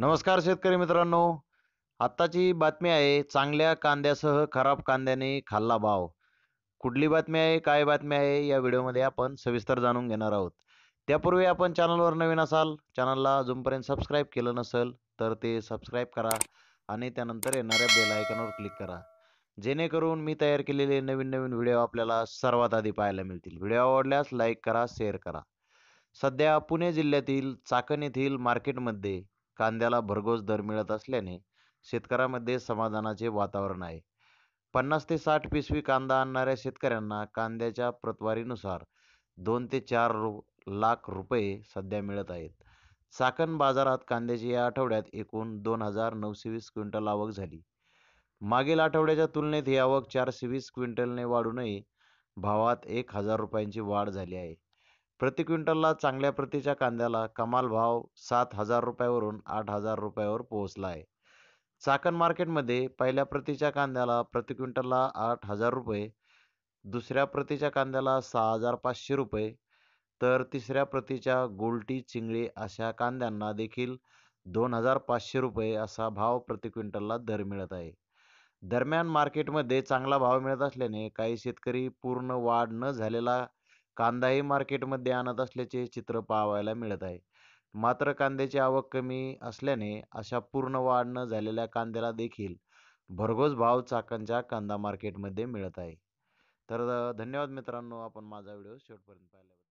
नमस्कार शेतकरी मित्रांनो आत्ताची बातमी आहे चांगल्या कांद्यासह खराब कांद्याने खाल्ला भाव कुठली बातमी आहे काय बातमी आहे या व्हिडिओमध्ये आपण सविस्तर जाणून घेणार आहोत त्यापूर्वी आपण चॅनलवर नवीन असाल चॅनलला अजूनपर्यंत सबस्क्राईब केलं नसेल तर ते सबस्क्राईब करा आणि त्यानंतर येणाऱ्या बेल आयकॉनवर क्लिक करा जेणेकरून मी तयार केलेले नवीन नवीन व्हिडिओ आपल्याला सर्वात आधी पाहायला मिळतील व्हिडिओ आवडल्यास लाईक करा शेअर करा सध्या पुणे जिल्ह्यातील चाकण येथील मार्केटमध्ये कांद्याला भरघोस दर मिळत असल्याने शेतकऱ्यामध्ये समाधानाचे वातावरण आहे पन्नास ते साठ पिशवी कांदा आणणाऱ्या शेतकऱ्यांना कांद्याच्या प्रतवारीनुसार दोन ते चार रु लाख रुपये सध्या मिळत आहेत चाकण बाजारात कांद्याची या आठवड्यात एकूण दोन हजार नऊशे वीस क्विंटल आवक झाली मागील आठवड्याच्या तुलनेत ही आवक चारशे वीस क्विंटलने वाढूनही भावात एक हजार रुपयांची वाढ झाली आहे प्रति क्विंटलला चांगल्या प्रतीच्या कांद्याला कमाल भाव सात हजार रुपयावरून आठ हजार रुपयावर पोहोचला आहे चाकण मार्केटमध्ये पहिल्या प्रतीच्या कांद्याला प्रति क्विंटलला आठ हजार रुपये दुसऱ्या प्रतीच्या कांद्याला सहा हजार पाचशे रुपये तर तिसऱ्या प्रतीच्या गोलटी चिंगळी अशा कांद्यांना देखील दोन हजार पाचशे रुपये असा भाव प्रति क्विंटलला दर मिळत आहे दरम्यान मार्केटमध्ये चांगला भाव मिळत असल्याने काही शेतकरी पूर्ण वाढ न झालेला कांदाही मार्केटमध्ये आणत असल्याचे चित्र पाहायला मिळत आहे मात्र कांद्याची आवक कमी असल्याने अशा पूर्ण वाढ न झालेल्या कांद्याला देखील भरघोस भाव चाकणच्या कांदा मार्केटमध्ये मिळत आहे तर धन्यवाद मित्रांनो आपण माझा व्हिडिओ शेवटपर्यंत पाहिला